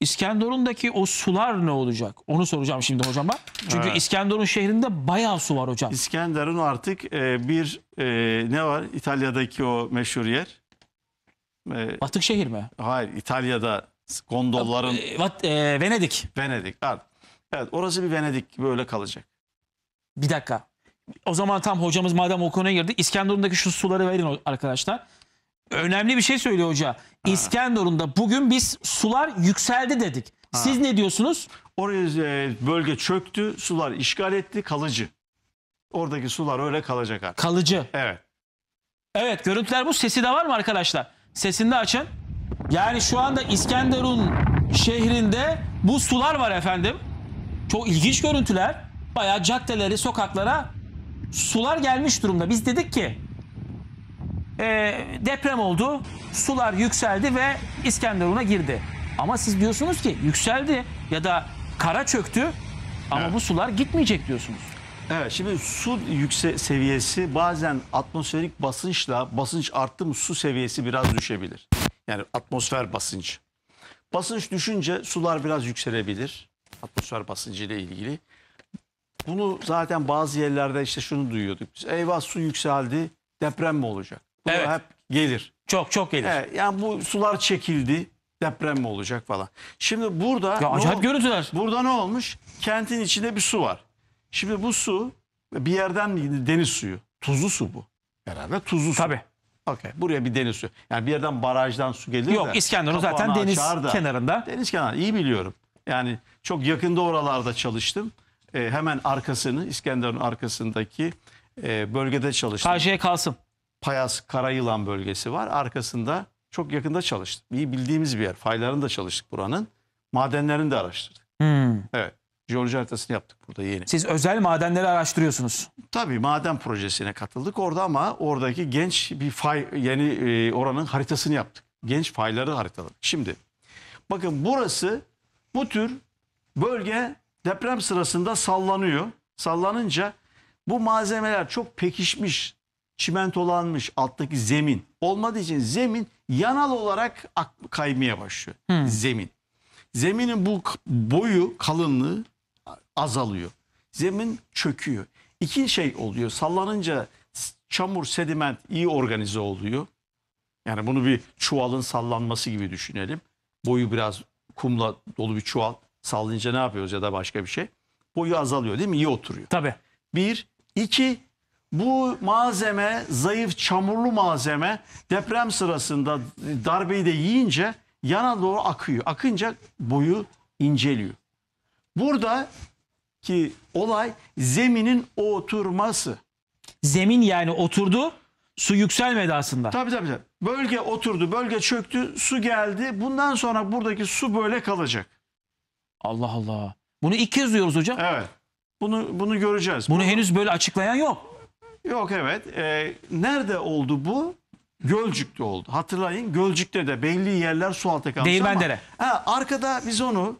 İskenderun'daki o sular ne olacak? Onu soracağım şimdi hocama. Çünkü evet. İskenderun şehrinde bayağı su var hocam. İskenderun artık e, bir e, ne var? İtalya'daki o meşhur yer. E, Batık şehir mi? Hayır, İtalya'da gondolların. E, vat, e, Venedik. Venedik. Evet. evet, orası bir Venedik böyle kalacak. Bir dakika. O zaman tam hocamız madem o konuya girdi. İskenderun'daki şu suları verin arkadaşlar. Önemli bir şey söylüyor hoca. İskenderun'da bugün biz sular yükseldi dedik. Siz ne diyorsunuz? Oraya e, bölge çöktü, sular işgal etti, kalıcı. Oradaki sular öyle kalacak artık. Kalıcı. Evet. Evet görüntüler bu. Sesi de var mı arkadaşlar? Sesini de açın. Yani şu anda İskenderun şehrinde bu sular var efendim. Çok ilginç görüntüler. Bayağı caddeleri, sokaklara sular gelmiş durumda. Biz dedik ki e, deprem oldu, sular yükseldi ve İskenderun'a girdi. Ama siz diyorsunuz ki yükseldi ya da kara çöktü ama evet. bu sular gitmeyecek diyorsunuz. Evet şimdi su yüksek seviyesi bazen atmosferik basınçla basınç arttı mı su seviyesi biraz düşebilir. Yani atmosfer basınç. Basınç düşünce sular biraz yükselebilir. Atmosfer basıncı ile ilgili. Bunu zaten bazı yerlerde işte şunu duyuyorduk biz. Eyvah su yükseldi deprem mi olacak? Bunlar evet. hep gelir. Çok çok gelir. Evet, yani bu sular çekildi deprem mi olacak falan. Şimdi burada ya acayip görüntüler. Burada ne olmuş? Kentin içinde bir su var. Şimdi bu su bir yerden deniz suyu. Tuzlu su bu. Herhalde tuzlu su. Tabii. Okay. Buraya bir deniz suyu. Yani bir yerden barajdan su gelir Yok de, İskenderun zaten deniz da, kenarında. Deniz kenarı iyi biliyorum. Yani çok yakında oralarda çalıştım. Ee, hemen arkasını İskenderun arkasındaki e, bölgede çalıştım. Karşıya kalsın. Payas Karayılan bölgesi var. Arkasında çok yakında çalıştık. İyi bildiğimiz bir yer. Faylarını da çalıştık buranın. Madenlerini de araştırdık. Hmm. Evet. Jeoloji haritasını yaptık burada yeni. Siz özel madenleri araştırıyorsunuz. Tabii maden projesine katıldık orada ama oradaki genç bir fay yeni e, oranın haritasını yaptık. Genç fayları haritaladık. Şimdi bakın burası bu tür bölge deprem sırasında sallanıyor. Sallanınca bu malzemeler çok pekişmiş, çimentolanmış alttaki zemin olmadığı için zemin yanal olarak kaymaya başlıyor. Hmm. Zemin. Zeminin bu boyu kalınlığı azalıyor. Zemin çöküyor. İki şey oluyor. Sallanınca çamur, sediment iyi organize oluyor. Yani bunu bir çuvalın sallanması gibi düşünelim. Boyu biraz kumla dolu bir çuval sallayınca ne yapıyoruz ya da başka bir şey. Boyu azalıyor değil mi? İyi oturuyor. Tabii. Bir, iki bu malzeme zayıf çamurlu malzeme deprem sırasında darbeyi de yiyince yana doğru akıyor. Akınca boyu inceliyor. Burada ki olay zeminin oturması. Zemin yani oturdu su yükselmedi aslında. Tabii tabii. tabii. Bölge oturdu bölge çöktü su geldi bundan sonra buradaki su böyle kalacak. Allah Allah. Bunu ilk kez duyuyoruz hocam. Evet. Bunu bunu göreceğiz. Bunu, bunu henüz böyle açıklayan yok. Yok evet. E, nerede oldu bu? Gölcük'te oldu. Hatırlayın Gölcük'te de belli yerler su altı kalmış Değil ama. Ha, arkada biz onu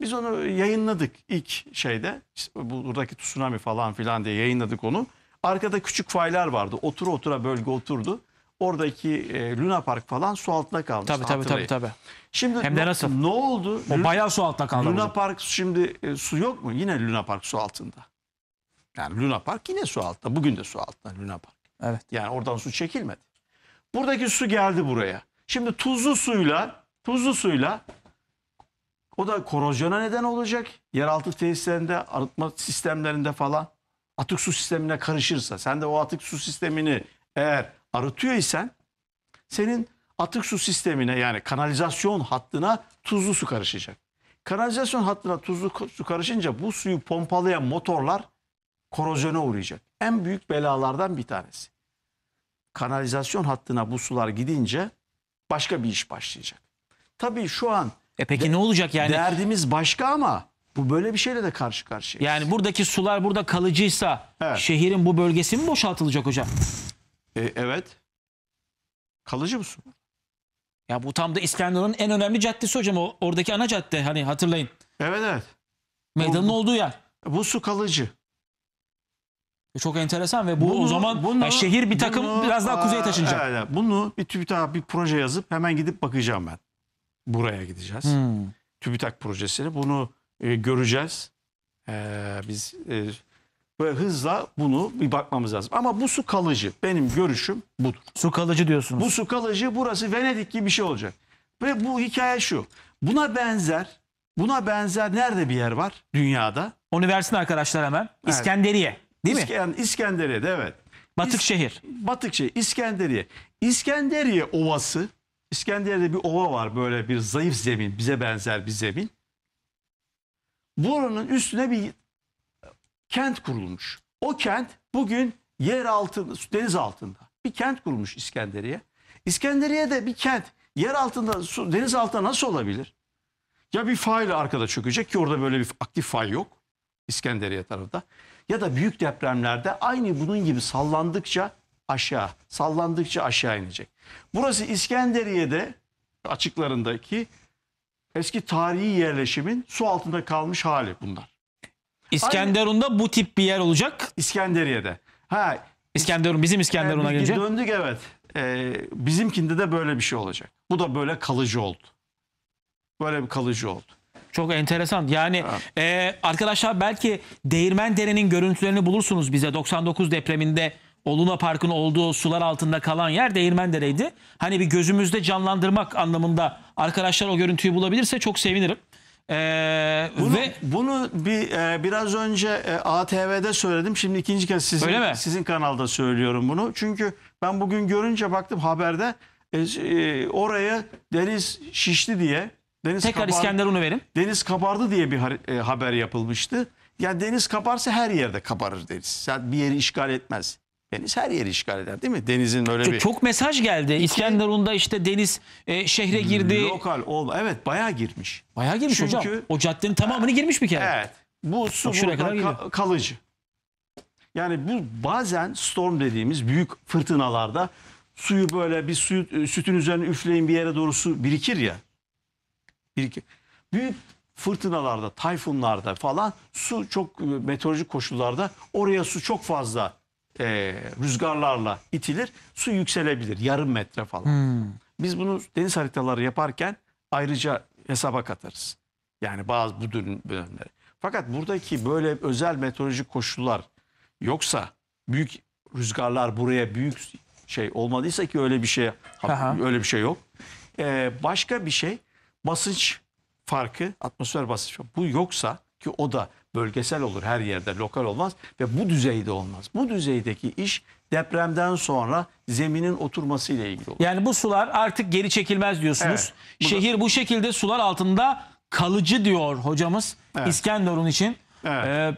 biz onu yayınladık ilk şeyde. Buradaki tsunami falan filan diye yayınladık onu. Arkada küçük faylar vardı. Otura otura bölge oturdu. Oradaki e, Luna Park falan su altında kaldı. Tabii tabii, tabii tabii. Şimdi Hem de nasıl? Ne oldu? O bayağı su altında kaldı. Luna Park şimdi e, su yok mu? Yine Luna Park su altında. Yani Luna Park yine su altında. Bugün de su altında Luna Park. Evet. Yani oradan su çekilmedi. Buradaki su geldi buraya. Şimdi tuzlu suyla tuzlu suyla o da korozyona neden olacak. Yeraltı tesislerinde, arıtma sistemlerinde falan atık su sistemine karışırsa, sen de o atık su sistemini eğer arıtıyor isen senin atık su sistemine yani kanalizasyon hattına tuzlu su karışacak. Kanalizasyon hattına tuzlu su karışınca bu suyu pompalayan motorlar korozyona uğrayacak. En büyük belalardan bir tanesi. Kanalizasyon hattına bu sular gidince başka bir iş başlayacak. Tabii şu an e peki ne olacak yani? Derdimiz başka ama bu böyle bir şeyle de karşı karşıyayız. Yani buradaki sular burada kalıcıysa evet. şehrin bu bölgesi mi boşaltılacak hocam? E, evet. Kalıcı mı su. Ya bu tam da İskenderun'un en önemli caddesi hocam. O, oradaki ana cadde hani hatırlayın. Evet evet. Meydanın bu, olduğu yer. Bu su kalıcı. E, çok enteresan ve bu bunu, o zaman bunu, yani şehir bir takım bunu, biraz daha kuzeye taşınacak. Evet, bunu bir TÜBİTAK bir proje yazıp hemen gidip bakacağım ben. Buraya gideceğiz. Hmm. TÜBİTAK projesini bunu e, göreceğiz. E, biz e, böyle hızla bunu bir bakmamız lazım. Ama bu su kalıcı. Benim görüşüm budur. Su kalıcı diyorsunuz. Bu su kalıcı burası Venedik gibi bir şey olacak. Ve bu hikaye şu. Buna benzer buna benzer nerede bir yer var dünyada? Onu versin arkadaşlar hemen. Evet. İskenderiye. Değil İsken, mi? İskenderiye'de evet. Batıkşehir. İs, Batıkşehir, İskenderiye. İskenderiye Ovası, İskenderiye'de bir ova var böyle bir zayıf zemin, bize benzer bir zemin. Buranın üstüne bir kent kurulmuş. O kent bugün yer altında, deniz altında. Bir kent kurulmuş İskenderiye. İskenderiye'de bir kent yer altında, su, deniz altında nasıl olabilir? Ya bir fail arkada çökecek ki orada böyle bir aktif fail yok. İskenderiye tarafında. Ya da büyük depremlerde aynı bunun gibi sallandıkça aşağı, sallandıkça aşağı inecek. Burası İskenderiye'de açıklarındaki eski tarihi yerleşimin su altında kalmış hali bunlar. İskenderun'da Aynı, bu tip bir yer olacak. İskenderiye'de. Ha, İskenderun bizim İskenderun'a yani gelince. Döndük evet. Ee, bizimkinde de böyle bir şey olacak. Bu da böyle kalıcı oldu. Böyle bir kalıcı oldu. Çok enteresan. Yani e, arkadaşlar belki Değirmen Dere'nin görüntülerini bulursunuz bize. 99 depreminde Oluna Park'ın olduğu sular altında kalan yer Değirmen Dere'ydi. Hani bir gözümüzde canlandırmak anlamında arkadaşlar o görüntüyü bulabilirse çok sevinirim. Ee, bunu, ve bunu bir e, biraz önce e, ATV'de söyledim. Şimdi ikinci kez sizin sizin kanalda söylüyorum bunu. Çünkü ben bugün görünce baktım haberde e, e, oraya deniz şişti diye Deniz Tekrar İskenderun'u verin. Deniz kabardı diye bir e, haber yapılmıştı. Yani deniz kabarsa her yerde kabarır deniz. Yani bir yeri işgal etmez. Deniz her yeri işgal eder değil mi? Denizin böyle. E, bir... Çok mesaj geldi. İskenderun'da işte deniz e, şehre girdi. Lokal olma. Evet bayağı girmiş. Bayağı girmiş Çünkü, hocam. O caddenin tamamını girmiş bir kere. Evet. Bu su burada kadar ka- kalıcı. Yani bu bazen storm dediğimiz büyük fırtınalarda suyu böyle bir suyu, e, sütün üzerine üfleyin bir yere doğru su birikir ya birikim. Büyük fırtınalarda, tayfunlarda falan su çok e, meteorolojik koşullarda oraya su çok fazla e, rüzgarlarla itilir. Su yükselebilir yarım metre falan. Hmm. Biz bunu deniz haritaları yaparken ayrıca hesaba katarız. Yani bazı bu dönemleri. Fakat buradaki böyle özel meteorolojik koşullar yoksa büyük rüzgarlar buraya büyük şey olmadıysa ki öyle bir şey Aha. öyle bir şey yok. Ee, başka bir şey basınç farkı, atmosfer basınç farkı. Bu yoksa ki o da bölgesel olur her yerde lokal olmaz ve bu düzeyde olmaz. Bu düzeydeki iş depremden sonra zeminin oturması ile ilgili olur. Yani bu sular artık geri çekilmez diyorsunuz. Evet, bu Şehir da... bu şekilde sular altında kalıcı diyor hocamız evet. İskenderun için. Evet. Ee,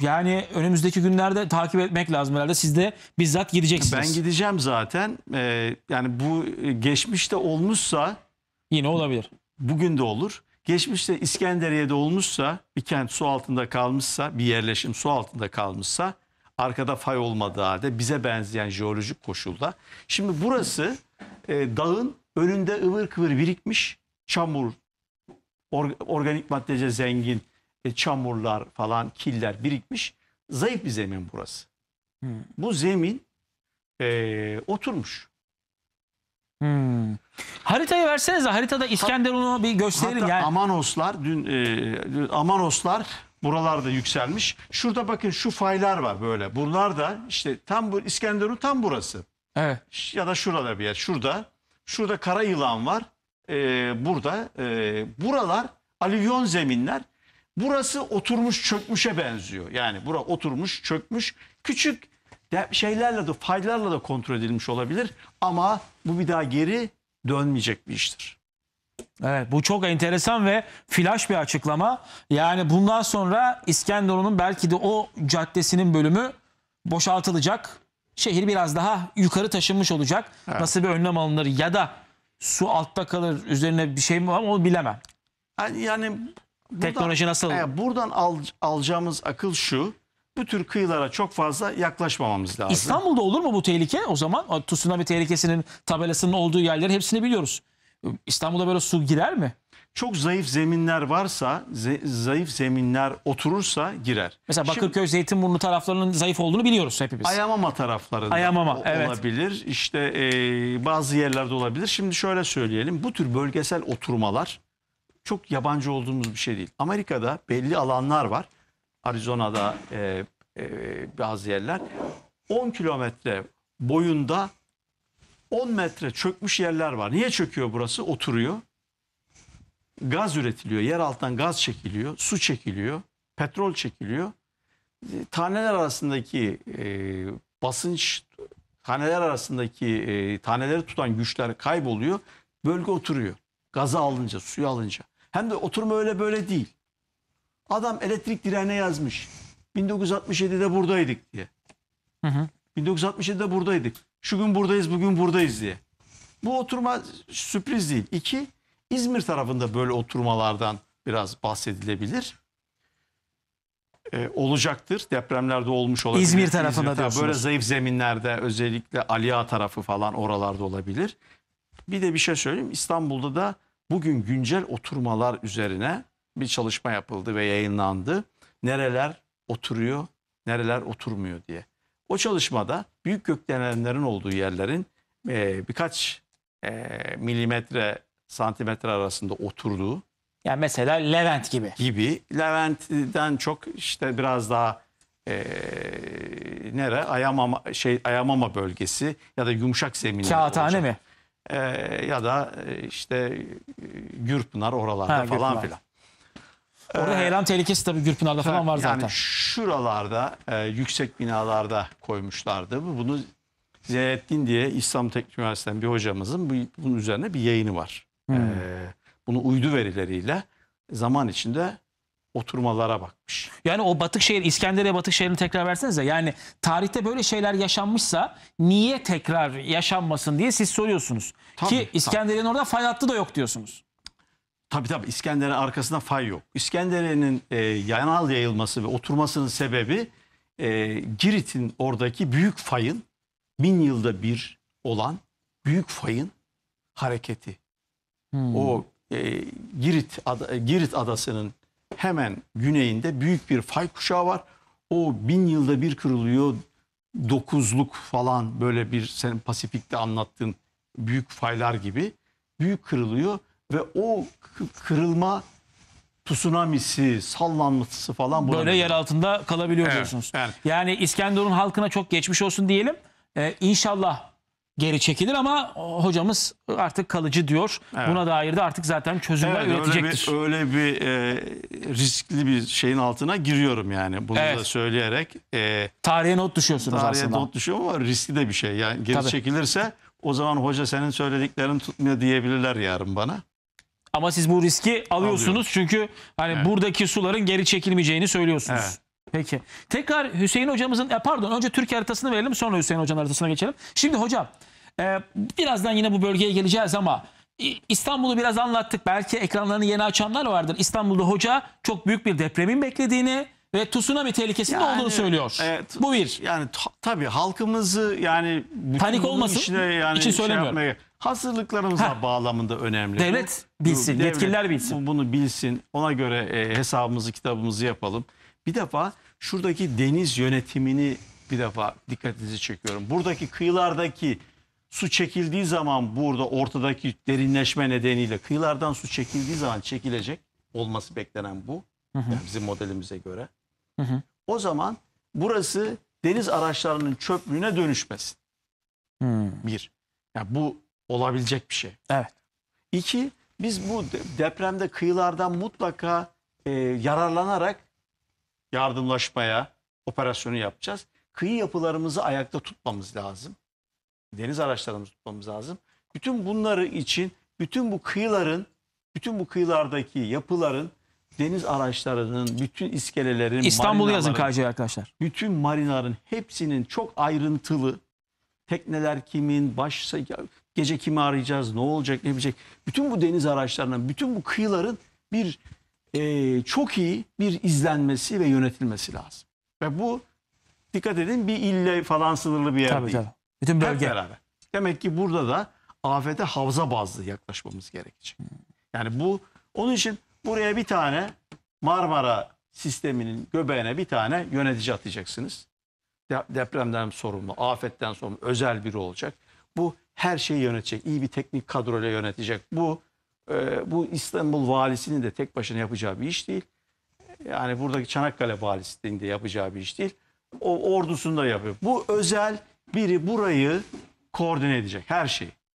yani önümüzdeki günlerde takip etmek lazım herhalde. Siz de bizzat gideceksiniz. Ben gideceğim zaten. Ee, yani bu e, geçmişte olmuşsa yine olabilir bugün de olur. Geçmişte İskenderiye'de olmuşsa bir kent su altında kalmışsa bir yerleşim su altında kalmışsa arkada fay olmadığı halde bize benzeyen jeolojik koşulda. Şimdi burası e, dağın önünde ıvır kıvır birikmiş çamur, or, organik maddece zengin e, çamurlar falan killer birikmiş zayıf bir zemin burası. Hmm. Bu zemin e, oturmuş. Hmm. Haritayı versenize haritada İskenderun'u bir gösterelim. Hatta yani. Amanoslar dün e, Amanoslar buralarda yükselmiş. Şurada bakın şu faylar var böyle. Bunlar da işte tam bu İskenderun tam burası. Evet. Ya da şurada bir yer. Şurada. Şurada kara yılan var. Ee, burada. E, buralar alüvyon zeminler. Burası oturmuş çökmüşe benziyor. Yani bura oturmuş çökmüş. Küçük de, şeylerle de faydalarla da kontrol edilmiş olabilir ama bu bir daha geri dönmeyecek bir iştir. Evet bu çok enteresan ve flash bir açıklama. Yani bundan sonra İskenderun'un belki de o caddesinin bölümü boşaltılacak. Şehir biraz daha yukarı taşınmış olacak. Evet. Nasıl bir önlem alınır ya da su altta kalır üzerine bir şey mi var mı onu bilemem. Yani, yani buradan, teknoloji nasıl? E, buradan al, alacağımız akıl şu bu tür kıyılara çok fazla yaklaşmamamız lazım. İstanbul'da olur mu bu tehlike? O zaman o tsunami tehlikesinin tabelasının olduğu yerleri hepsini biliyoruz. İstanbul'da böyle su girer mi? Çok zayıf zeminler varsa, ze- zayıf zeminler oturursa girer. Mesela Bakırköy, Zeytinburnu taraflarının zayıf olduğunu biliyoruz hepimiz. Ayamama tarafları. Ayamama, evet. olabilir. İşte e, bazı yerlerde olabilir. Şimdi şöyle söyleyelim. Bu tür bölgesel oturmalar çok yabancı olduğumuz bir şey değil. Amerika'da belli alanlar var. Arizona'da e, e, bazı yerler 10 kilometre boyunda 10 metre çökmüş yerler var. Niye çöküyor burası? Oturuyor. Gaz üretiliyor. Yer altından gaz çekiliyor. Su çekiliyor. Petrol çekiliyor. E, taneler arasındaki e, basınç, taneler arasındaki e, taneleri tutan güçler kayboluyor. Bölge oturuyor. Gazı alınca, suyu alınca. Hem de oturma öyle böyle değil. Adam elektrik direğine yazmış. 1967'de buradaydık diye. Hı hı. 1967'de buradaydık. Şu gün buradayız, bugün buradayız diye. Bu oturma sürpriz değil. İki, İzmir tarafında böyle oturmalardan biraz bahsedilebilir. Ee, olacaktır. Depremlerde olmuş olabilir. İzmir tarafında da böyle zayıf zeminlerde özellikle Aliya tarafı falan oralarda olabilir. Bir de bir şey söyleyeyim. İstanbul'da da bugün güncel oturmalar üzerine bir çalışma yapıldı ve yayınlandı. Nereler oturuyor, nereler oturmuyor diye. O çalışmada büyük gökdelenlerin olduğu yerlerin e, birkaç e, milimetre, santimetre arasında oturduğu. Yani mesela Levent gibi. Gibi. Levent'den çok işte biraz daha e, nere? Ayamama, şey, Ayamama bölgesi ya da yumuşak zemin Kağıthane olacak. mi? E, ya da e, işte Gürpınar oralarda ha, falan filan. Orada ee, heyelan tehlikesi tabii Gürpınar'da falan var zaten. Yani şuralarda e, yüksek binalarda koymuşlardı. Bunu Zeynettin diye İslam Teknik Üniversitesi'nden bir hocamızın bu- bunun üzerine bir yayını var. Hmm. E, bunu uydu verileriyle zaman içinde oturmalara bakmış. Yani o batık şehir İskenderiye batık şehrini tekrar verseniz de, Yani tarihte böyle şeyler yaşanmışsa niye tekrar yaşanmasın diye siz soruyorsunuz. Tabii, Ki tabii. İskenderiye'nin orada fay hattı da yok diyorsunuz. Tabii tabii İskender'in arkasında fay yok. İskender'in e, yanal yayılması ve oturmasının sebebi e, Girit'in oradaki büyük fayın bin yılda bir olan büyük fayın hareketi. Hmm. O e, Girit, ada, Girit adasının hemen güneyinde büyük bir fay kuşağı var. O bin yılda bir kırılıyor. Dokuzluk falan böyle bir senin Pasifik'te anlattığın büyük faylar gibi büyük kırılıyor ve o kırılma tsunamisi, sallanması falan böyle yer altında kalabiliyor evet, diyorsunuz. Evet. Yani İskenderun halkına çok geçmiş olsun diyelim. Ee, inşallah geri çekilir ama hocamız artık kalıcı diyor. Evet. Buna dair de artık zaten çözümler evet, üretecektir. Öyle bir, öyle bir e, riskli bir şeyin altına giriyorum yani. Bunu evet. da söyleyerek. E, tarihe not düşüyorsunuz tarihe aslında. Tarihe not düşüyor ama riskli de bir şey. Yani geri Tabii. çekilirse o zaman hoca senin söylediklerin tutmuyor diyebilirler yarın bana. Ama siz bu riski alıyorsunuz Alıyorum. çünkü hani evet. buradaki suların geri çekilmeyeceğini söylüyorsunuz. Evet. Peki. Tekrar Hüseyin hocamızın e, pardon önce Türkiye haritasını verelim sonra Hüseyin hocanın haritasına geçelim. Şimdi hocam e, birazdan yine bu bölgeye geleceğiz ama İstanbul'u biraz anlattık. Belki ekranlarını yeni açanlar vardır. İstanbul'da hoca çok büyük bir depremin beklediğini ve tsunami tehlikesinin yani, olduğunu söylüyor. Evet, bu bir. Yani tabii halkımızı yani panik olmasın yani için şey söylemiyorum. Yapmaya, hazırlıklarımıza bağlamında önemli. Devlet bilsin, devlet yetkililer bilsin. Bunu bilsin, ona göre e, hesabımızı, kitabımızı yapalım. Bir defa şuradaki deniz yönetimini bir defa dikkatinizi çekiyorum. Buradaki kıyılardaki su çekildiği zaman burada ortadaki derinleşme nedeniyle kıyılardan su çekildiği zaman çekilecek olması beklenen bu. Yani bizim modelimize göre. O zaman burası deniz araçlarının çöplüğüne dönüşmesin. Bir. Ya bu olabilecek bir şey. Evet. İki, biz bu depremde kıyılardan mutlaka e, yararlanarak yardımlaşmaya operasyonu yapacağız. Kıyı yapılarımızı ayakta tutmamız lazım. Deniz araçlarımızı tutmamız lazım. Bütün bunları için bütün bu kıyıların, bütün bu kıyılardaki yapıların, deniz araçlarının, bütün iskelelerin, İstanbul yazın KC arkadaşlar. Bütün marinların hepsinin çok ayrıntılı tekneler kimin, başsa Gece kimi arayacağız, ne olacak, ne bilecek. Bütün bu deniz araçlarının, bütün bu kıyıların bir e, çok iyi bir izlenmesi ve yönetilmesi lazım. Ve bu dikkat edin bir ille falan sınırlı bir yer tabii, değil. Tabii. Bütün bölge. Hep beraber. Demek ki burada da afete havza bazlı yaklaşmamız gerekecek. Hmm. Yani bu onun için buraya bir tane Marmara sisteminin göbeğine bir tane yönetici atacaksınız. Depremden sorumlu, afetten sorumlu özel biri olacak. Bu her şeyi yönetecek. İyi bir teknik kadroyla yönetecek. Bu e, bu İstanbul valisinin de tek başına yapacağı bir iş değil. Yani buradaki Çanakkale valisinin de yapacağı bir iş değil. O ordusunda yapıyor. Bu özel biri burayı koordine edecek her şeyi.